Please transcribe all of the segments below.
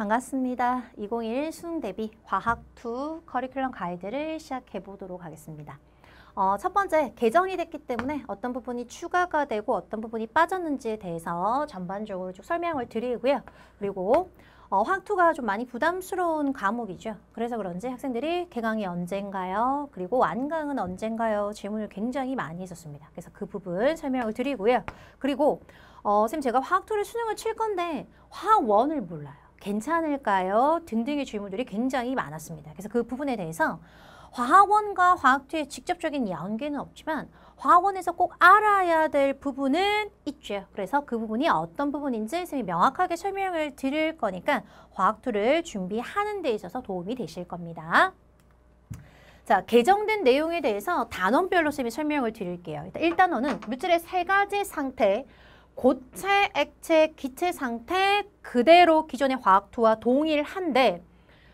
반갑습니다. 2021 수능 대비 과학 2 커리큘럼 가이드를 시작해 보도록 하겠습니다. 어, 첫 번째, 개정이 됐기 때문에 어떤 부분이 추가가 되고 어떤 부분이 빠졌는지에 대해서 전반적으로 좀 설명을 드리고요. 그리고 어, 화학2가 좀 많이 부담스러운 과목이죠. 그래서 그런지 학생들이 개강이 언젠가요? 그리고 완강은 언젠가요? 질문을 굉장히 많이 했었습니다. 그래서 그 부분 설명을 드리고요. 그리고 어, 선생님 제가 화학2를 수능을 칠 건데 화학1을 몰라요. 괜찮을까요? 등등의 질문들이 굉장히 많았습니다. 그래서 그 부분에 대해서 화학원과 화학투의 직접적인 연계는 없지만 화학원에서 꼭 알아야 될 부분은 있죠. 그래서 그 부분이 어떤 부분인지 선생님이 명확하게 설명을 드릴 거니까 화학투를 준비하는 데 있어서 도움이 되실 겁니다. 자, 개정된 내용에 대해서 단원별로 선생님이 설명을 드릴게요. 일단 1단원은 물질의 세 가지 상태, 고체, 액체, 기체 상태 그대로 기존의 화학투와 동일한데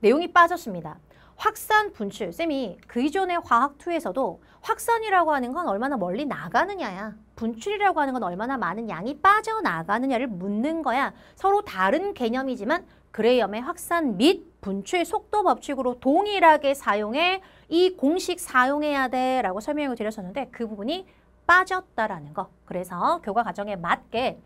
내용이 빠졌습니다. 확산 분출, 쌤이 그 이전의 화학투에서도 확산이라고 하는 건 얼마나 멀리 나가느냐야. 분출이라고 하는 건 얼마나 많은 양이 빠져나가느냐를 묻는 거야. 서로 다른 개념이지만 그레이엄의 확산 및 분출 속도 법칙으로 동일하게 사용해 이 공식 사용해야 돼라고 설명을 드렸었는데 그 부분이 빠졌다라는 거. 그래서 교과 과정에 맞게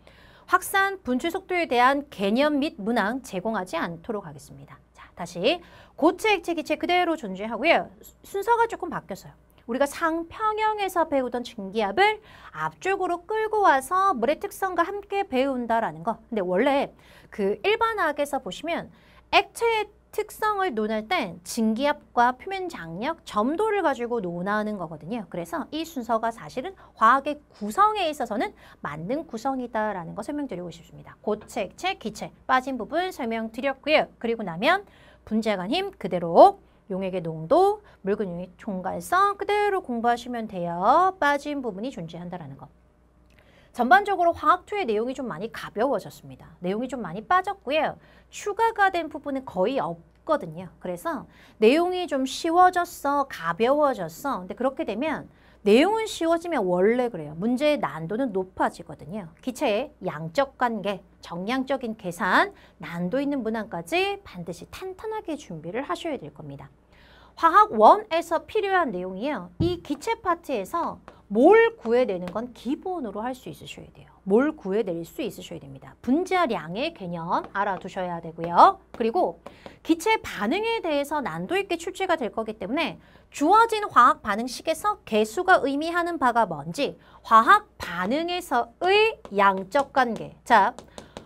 확산 분출 속도에 대한 개념 및 문항 제공하지 않도록 하겠습니다. 자, 다시 고체, 액체, 기체 그대로 존재하고요. 순서가 조금 바뀌었어요. 우리가 상평형에서 배우던 증기압을 앞쪽으로 끌고 와서 물의 특성과 함께 배운다라는 거. 근데 원래 그 일반 학에서 보시면 액체의 특성을 논할 땐 진기압과 표면 장력, 점도를 가지고 논하는 거거든요. 그래서 이 순서가 사실은 화학의 구성에 있어서는 맞는 구성이다라는 거 설명드리고 싶습니다. 고체, 액체, 기체 빠진 부분 설명드렸고요. 그리고 나면 분자간 힘 그대로 용액의 농도, 물은 용액 총괄성 그대로 공부하시면 돼요. 빠진 부분이 존재한다라는 거. 전반적으로 화학투의 내용이 좀 많이 가벼워졌습니다. 내용이 좀 많이 빠졌고요. 추가가 된 부분은 거의 없거든요. 그래서 내용이 좀 쉬워졌어, 가벼워졌어. 근데 그렇게 되면 내용은 쉬워지면 원래 그래요. 문제의 난도는 높아지거든요. 기체의 양적 관계, 정량적인 계산, 난도 있는 문항까지 반드시 탄탄하게 준비를 하셔야 될 겁니다. 화학 원에서 필요한 내용이요. 이 기체 파트에서 뭘 구해내는 건 기본으로 할 수 있으셔야 돼요. 뭘 구해낼 수 있으셔야 됩니다. 분자량의 개념 알아두셔야 되고요. 그리고 기체 반응에 대해서 난도 있게 출제가 될 거기 때문에 주어진 화학 반응식에서 개수가 의미하는 바가 뭔지 화학 반응에서의 양적 관계 자,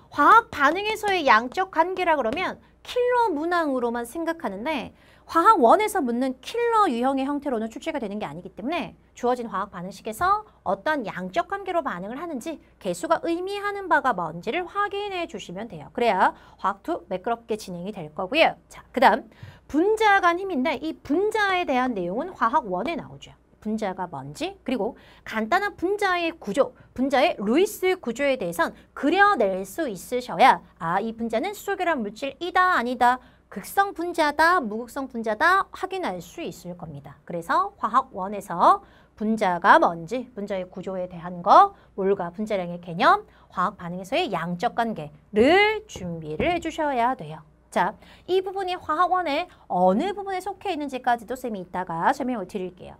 화학 반응에서의 양적 관계라 그러면 킬러 문항으로만 생각하는데 화학 원에서 묻는 킬러 유형의 형태로는 출제가 되는 게 아니기 때문에 주어진 화학 반응식에서 어떤 양적 관계로 반응을 하는지 개수가 의미하는 바가 뭔지를 확인해 주시면 돼요. 그래야 화학투 매끄럽게 진행이 될 거고요. 자, 그 다음 분자 간 힘인데 이 분자에 대한 내용은 화학 원에 나오죠. 분자가 뭔지 그리고 간단한 분자의 구조, 분자의 루이스 구조에 대해선 그려낼 수 있으셔야 아, 이 분자는 수소결합 물질이다 아니다 극성 분자다, 무극성 분자다 확인할 수 있을 겁니다. 그래서 화학원에서 분자가 뭔지, 분자의 구조에 대한 거, 물과 분자량의 개념, 화학 반응에서의 양적 관계를 준비를 해주셔야 돼요. 자, 이 부분이 화학원의 어느 부분에 속해 있는지까지도 쌤이 이따가 설명을 드릴게요.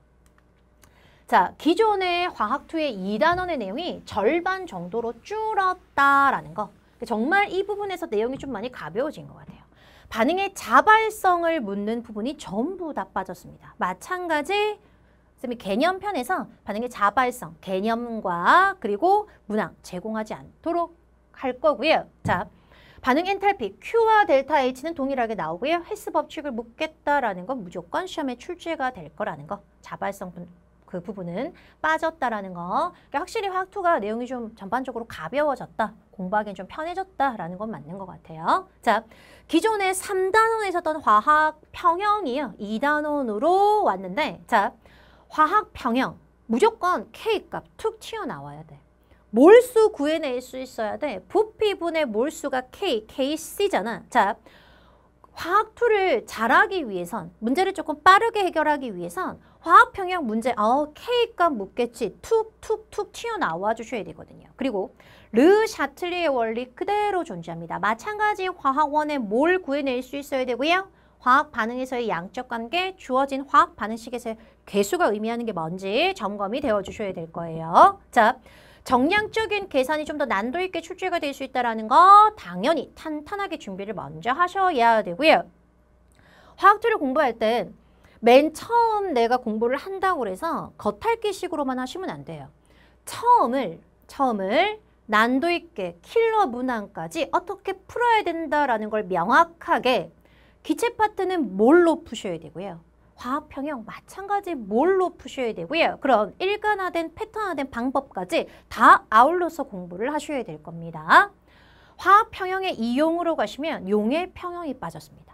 자, 기존의 화학2의 2단원의 내용이 절반 정도로 줄었다라는 거. 그러니까 정말 이 부분에서 내용이 좀 많이 가벼워진 것 같아요. 반응의 자발성을 묻는 부분이 전부 다 빠졌습니다. 마찬가지 쌤이 개념편에서 반응의 자발성, 개념과 그리고 문항 제공하지 않도록 할 거고요. 자, 반응 엔탈피 Q와 델타 H는 동일하게 나오고요. 헬스 법칙을 묻겠다라는 건 무조건 시험에 출제가 될 거라는 거. 자발성 분그 부분은 빠졌다라는 거. 그러니까 확실히 화학투가 내용이 좀 전반적으로 가벼워졌다. 공부하기엔 좀 편해졌다라는 건 맞는 것 같아요. 자, 기존에 3단원에 있었던 화학 평형이요. 2단원으로 왔는데 자, 화학 평형 무조건 K값 툭 튀어나와야 돼. 몰수 구해낼 수 있어야 돼. 부피분의 몰수가 K, KC잖아. 자, 화학2를 잘하기 위해선, 문제를 조금 빠르게 해결하기 위해선 화학평형 문제 어 K값 묻겠지 툭툭툭 튀어나와 주셔야 되거든요. 그리고 르 샤틀리의 원리 그대로 존재합니다. 마찬가지 화학원에 뭘 구해낼 수 있어야 되고요. 화학 반응에서의 양적 관계, 주어진 화학 반응식에서의 개수가 의미하는 게 뭔지 점검이 되어주셔야 될 거예요. 자, 정량적인 계산이 좀 더 난도 있게 출제가 될 수 있다는 거 당연히 탄탄하게 준비를 먼저 하셔야 되고요. 화학투을 공부할 땐맨 처음 내가 공부를 한다고 해서 겉핥기식으로만 하시면 안 돼요. 처음을 처음을 난도 있게 킬러 문항까지 어떻게 풀어야 된다라는 걸 명확하게 기체 파트는 뭘로 푸셔야 되고요. 화학 평형 마찬가지 뭘로 푸셔야 되고요. 그럼 일관화된 패턴화된 방법까지 다 아울러서 공부를 하셔야 될 겁니다. 화학 평형의 이용으로 가시면 용의 평형이 빠졌습니다.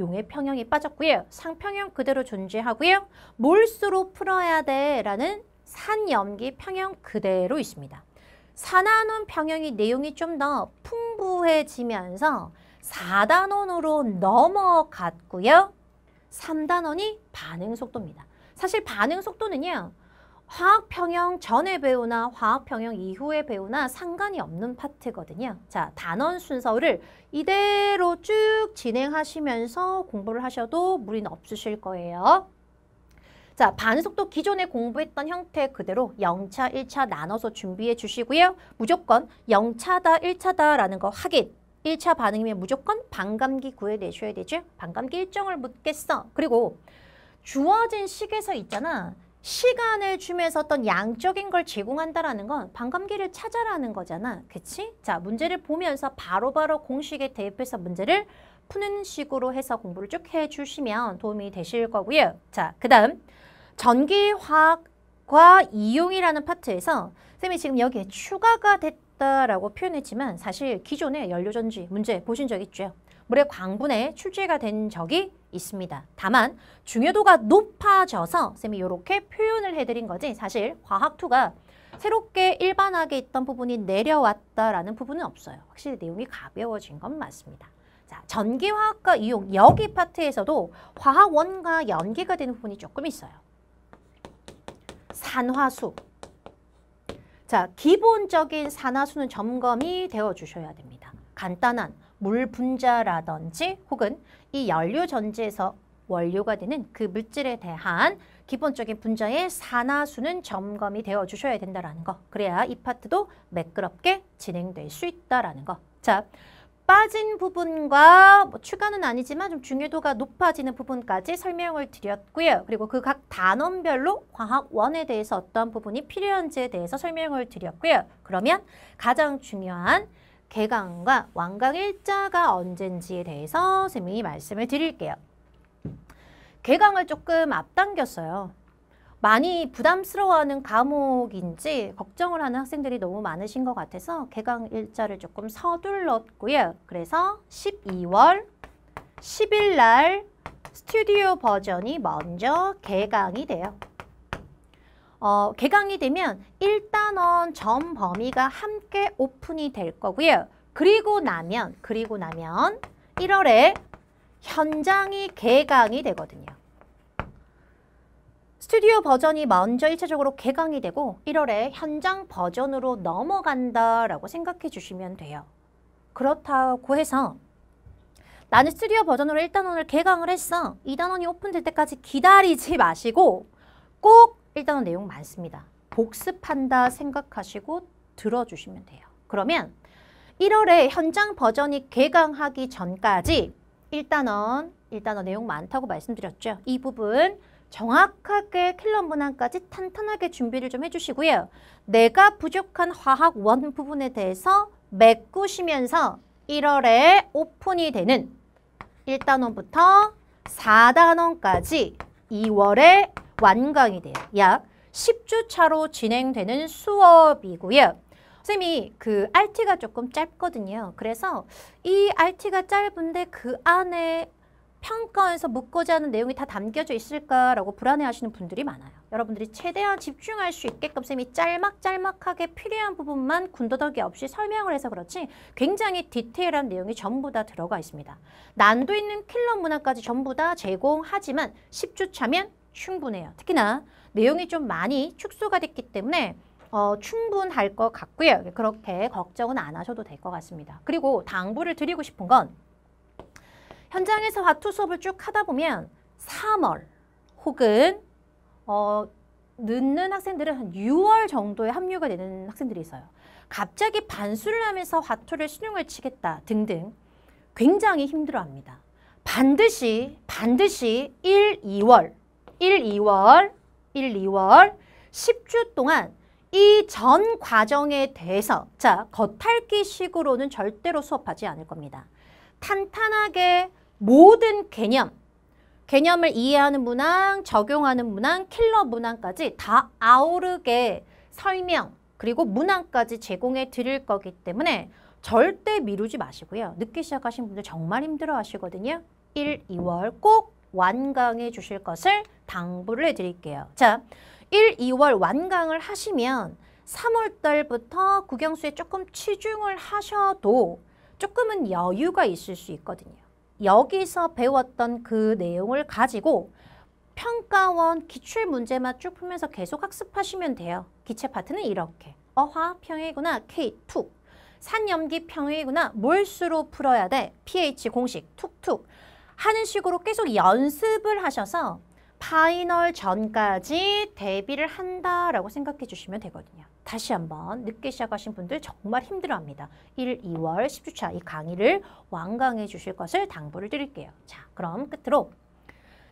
용의 평형이 빠졌고요. 상평형 그대로 존재하고요. 몰수로 풀어야 돼라는 산염기 평형 그대로 있습니다. 사나논 평형이 내용이 좀 더 풍부해지면서 4단원으로 넘어갔고요. 3단원이 반응 속도입니다. 사실 반응 속도는요. 화학평형 전에 배우나 화학평형 이후에 배우나 상관이 없는 파트거든요. 자, 단원 순서를 이대로 쭉 진행하시면서 공부를 하셔도 무리는 없으실 거예요. 자, 반속도 기존에 공부했던 형태 그대로 0차, 1차 나눠서 준비해 주시고요. 무조건 0차다, 1차다라는 거 확인. 1차 반응이면 무조건 반감기 구해내셔야 되죠. 반감기 일정을 묻겠어. 그리고 주어진 식에서 있잖아. 시간을 주면서 어떤 양적인 걸 제공한다라는 건 반감기를 찾아라는 거잖아. 그치? 자, 문제를 보면서 바로바로 바로 공식에 대입해서 문제를 푸는 식으로 해서 공부를 쭉 해주시면 도움이 되실 거고요. 자, 그 다음 전기화학과 이용이라는 파트에서 쌤이 지금 여기에 추가가 됐다라고 표현했지만 사실 기존의 연료전지 문제 보신 적 있죠? 물의 광분에 출제가 된 적이 있습니다. 다만 중요도가 높아져서 쌤이 이렇게 표현을 해드린 거지 사실 과학2가 새롭게 일반하게 있던 부분이 내려왔다라는 부분은 없어요. 확실히 내용이 가벼워진 건 맞습니다. 자, 전기화학과 이용 여기 파트에서도 화학원과 연계가 되는 부분이 조금 있어요. 산화수 자, 기본적인 산화수는 점검이 되어 주셔야 됩니다. 간단한 물 분자라든지 혹은 이 연료 전지에서 원료가 되는 그 물질에 대한 기본적인 분자의 산화수는 점검이 되어 주셔야 된다는 거. 그래야 이 파트도 매끄럽게 진행될 수있다는 거. 자, 빠진 부분과 뭐 추가는 아니지만 좀 중요도가 높아지는 부분까지 설명을 드렸고요. 그리고 그 각 단원별로 과학원에 대해서 어떤 부분이 필요한지에 대해서 설명을 드렸고요. 그러면 가장 중요한 개강과 완강 일자가 언젠지에 대해서 선생님이 말씀을 드릴게요. 개강을 조금 앞당겼어요. 많이 부담스러워하는 과목인지 걱정을 하는 학생들이 너무 많으신 것 같아서 개강 일자를 조금 서둘렀고요. 그래서 12월 10일 날 스튜디오 버전이 먼저 개강이 돼요. 어, 개강이 되면 1단원 전 범위가 함께 오픈이 될 거고요. 그리고 나면, 그리고 나면 1월에 현장이 개강이 되거든요. 스튜디오 버전이 먼저 1차적으로 개강이 되고 1월에 현장 버전으로 넘어간다라고 생각해 주시면 돼요. 그렇다고 해서 나는 스튜디오 버전으로 1단원을 개강을 했어. 2단원이 오픈될 때까지 기다리지 마시고 꼭 일단은 내용 많습니다. 복습한다 생각하시고 들어주시면 돼요. 그러면 1월에 현장 버전이 개강하기 전까지 일단은 일단은 내용 많다고 말씀드렸죠. 이 부분 정확하게 킬러 문항까지 탄탄하게 준비를 좀 해주시고요. 내가 부족한 화학 원 부분에 대해서 메꾸시면서 1월에 오픈이 되는 1단원부터 4단원까지 2월에 완강이 돼요. 약 10주 차로 진행되는 수업이고요. 선생님이 그 RT가 조금 짧거든요. 그래서 이 RT가 짧은데 그 안에 평가에서 묻고자 하는 내용이 다 담겨져 있을까라고 불안해하시는 분들이 많아요. 여러분들이 최대한 집중할 수 있게끔 쌤이 짤막짤막하게 필요한 부분만 군더더기 없이 설명을 해서 그렇지 굉장히 디테일한 내용이 전부 다 들어가 있습니다. 난도 있는 킬러 문화까지 전부 다 제공하지만 10주 차면 충분해요. 특히나 내용이 좀 많이 축소가 됐기 때문에 어, 충분할 것 같고요. 그렇게 걱정은 안 하셔도 될 것 같습니다. 그리고 당부를 드리고 싶은 건 현장에서 화투 수업을 쭉 하다 보면 3월 혹은 어, 늦는 학생들은 한 6월 정도에 합류가 되는 학생들이 있어요. 갑자기 반수를 하면서 화투를 수능을 치겠다 등등 굉장히 힘들어합니다. 반드시 반드시 1, 2월 1, 2월, 1, 2월 10주 동안 이 전 과정에 대해서 자 겉핥기식으로는 절대로 수업하지 않을 겁니다. 탄탄하게 모든 개념, 개념을 이해하는 문항, 적용하는 문항, 킬러 문항까지 다아우르게 설명 그리고 문항까지 제공해 드릴 거기 때문에 절대 미루지 마시고요. 늦게 시작하신 분들 정말 힘들어 하시거든요. 1, 2월 꼭 완강해 주실 것을 당부를 해드릴게요. 자, 1, 2월 완강을 하시면 3월달부터 국영수에 조금 치중을 하셔도 조금은 여유가 있을 수 있거든요. 여기서 배웠던 그 내용을 가지고 평가원 기출 문제만 쭉 풀면서 계속 학습하시면 돼요. 기체 파트는 이렇게. 어화 평행이구나 K2. 산염기 평행이구나 몰수로 풀어야 돼. pH 공식 툭툭. 하는 식으로 계속 연습을 하셔서 파이널 전까지 대비를 한다라고 생각해 주시면 되거든요. 다시 한번 늦게 시작하신 분들 정말 힘들어합니다. 1, 2월 10주차 이 강의를 완강해 주실 것을 당부를 드릴게요. 자, 그럼 끝으로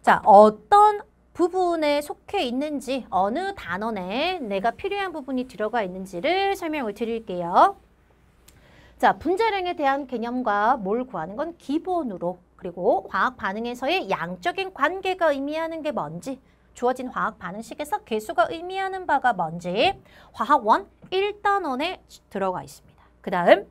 자 어떤 부분에 속해 있는지 어느 단원에 내가 필요한 부분이 들어가 있는지를 설명을 드릴게요. 자, 분자량에 대한 개념과 뭘 구하는 건 기본으로 그리고 화학 반응에서의 양적인 관계가 의미하는 게 뭔지 주어진 화학 반응식에서 개수가 의미하는 바가 뭔지 화학원 1단원에 들어가 있습니다. 그 다음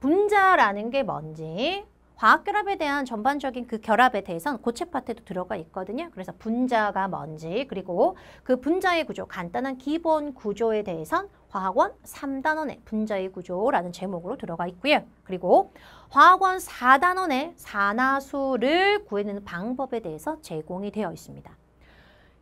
분자라는 게 뭔지 과학결합에 대한 전반적인 그 결합에 대해선 고체 파트도 에 들어가 있거든요. 그래서 분자가 뭔지 그리고 그 분자의 구조 간단한 기본 구조에 대해선 화학원 3단원의 분자의 구조라는 제목으로 들어가 있고요. 그리고 화학원 4단원의 산화수를 구해내는 방법에 대해서 제공이 되어 있습니다.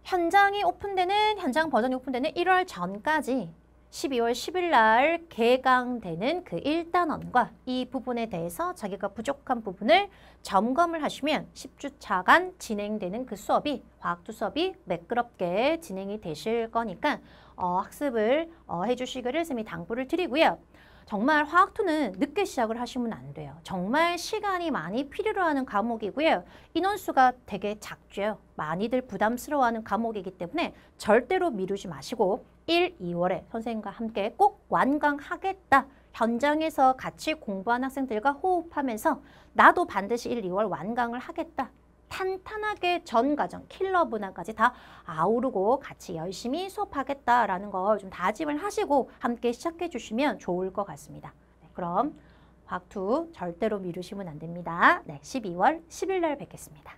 현장이 오픈되는, 현장 버전이 오픈되는 1월 전까지 12월 10일 날 개강되는 그 1단원과 이 부분에 대해서 자기가 부족한 부분을 점검을 하시면 10주차간 진행되는 그 수업이 과학도 수업이 매끄럽게 진행이 되실 거니까 어, 학습을 어, 해주시기를 선생님이 당부를 드리고요. 정말 화학투는 늦게 시작을 하시면 안 돼요. 정말 시간이 많이 필요로 하는 과목이고요. 인원수가 되게 작죠. 많이들 부담스러워하는 과목이기 때문에 절대로 미루지 마시고 1, 2월에 선생님과 함께 꼭 완강하겠다. 현장에서 같이 공부한 학생들과 호흡하면서 나도 반드시 1, 2월 완강을 하겠다. 탄탄하게 전 과정, 킬러 문화까지 다 아우르고 같이 열심히 수업하겠다라는 걸좀 다짐을 하시고 함께 시작해 주시면 좋을 것 같습니다. 네, 그럼 곽투 절대로 미루시면 안 됩니다. 네, 12월 10일 날 뵙겠습니다.